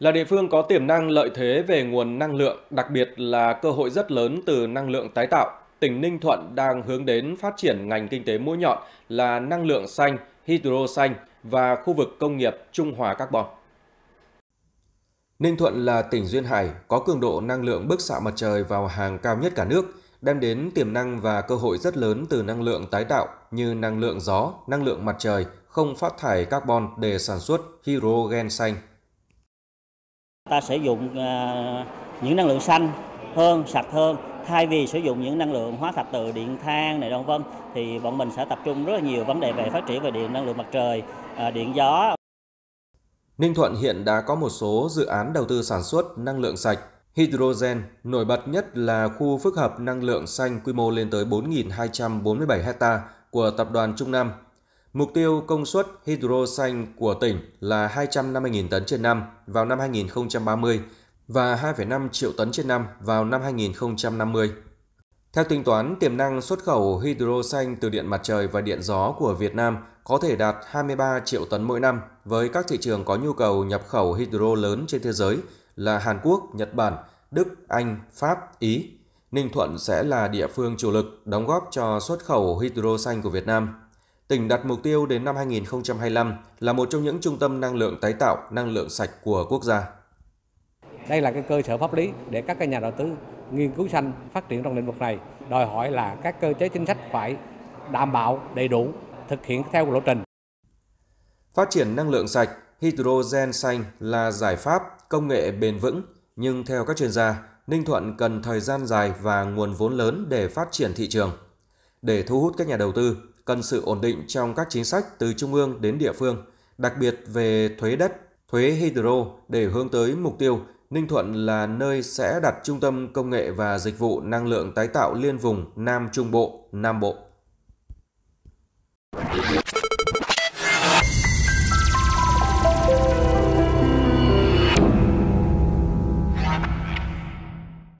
Là địa phương có tiềm năng lợi thế về nguồn năng lượng, đặc biệt là cơ hội rất lớn từ năng lượng tái tạo, tỉnh Ninh Thuận đang hướng đến phát triển ngành kinh tế mũi nhọn là năng lượng xanh, hydro xanh và khu vực công nghiệp trung hòa carbon. Ninh Thuận là tỉnh duyên hải có cường độ năng lượng bức xạ mặt trời vào hàng cao nhất cả nước, đem đến tiềm năng và cơ hội rất lớn từ năng lượng tái tạo như năng lượng gió, năng lượng mặt trời, không phát thải carbon để sản xuất hydrogen xanh ta sử dụng à, những năng lượng xanh hơn, sạch hơn thay vì sử dụng những năng lượng hóa thạch từ điện than này vân vân thì bọn mình sẽ tập trung rất là nhiều vấn đề về phát triển về điện năng lượng mặt trời, à, điện gió. Ninh Thuận hiện đã có một số dự án đầu tư sản xuất năng lượng sạch, hydrogen, nổi bật nhất là khu phức hợp năng lượng xanh quy mô lên tới 4.247 ha của tập đoàn Trung Nam Mục tiêu công suất hydro xanh của tỉnh là 250.000 tấn trên năm vào năm 2030 và 2,5 triệu tấn trên năm vào năm 2050. Theo tính toán, tiềm năng xuất khẩu hydro xanh từ điện mặt trời và điện gió của Việt Nam có thể đạt 23 triệu tấn mỗi năm với các thị trường có nhu cầu nhập khẩu hydro lớn trên thế giới là Hàn Quốc, Nhật Bản, Đức, Anh, Pháp, Ý. Ninh Thuận sẽ là địa phương chủ lực đóng góp cho xuất khẩu hydro xanh của Việt Nam Tỉnh đặt mục tiêu đến năm 2025 là một trong những trung tâm năng lượng tái tạo, năng lượng sạch của quốc gia. Đây là cái cơ sở pháp lý để các cái nhà đầu tư nghiên cứu xanh phát triển trong lĩnh vực này. Đòi hỏi là các cơ chế chính sách phải đảm bảo đầy đủ, thực hiện theo lộ trình. Phát triển năng lượng sạch, hydrogen xanh là giải pháp công nghệ bền vững, nhưng theo các chuyên gia, Ninh Thuận cần thời gian dài và nguồn vốn lớn để phát triển thị trường. Để thu hút các nhà đầu tư, cần sự ổn định trong các chính sách từ trung ương đến địa phương, đặc biệt về thuế đất, thuế hydro để hướng tới mục tiêu Ninh Thuận là nơi sẽ đặt trung tâm công nghệ và dịch vụ năng lượng tái tạo liên vùng Nam Trung Bộ, Nam Bộ.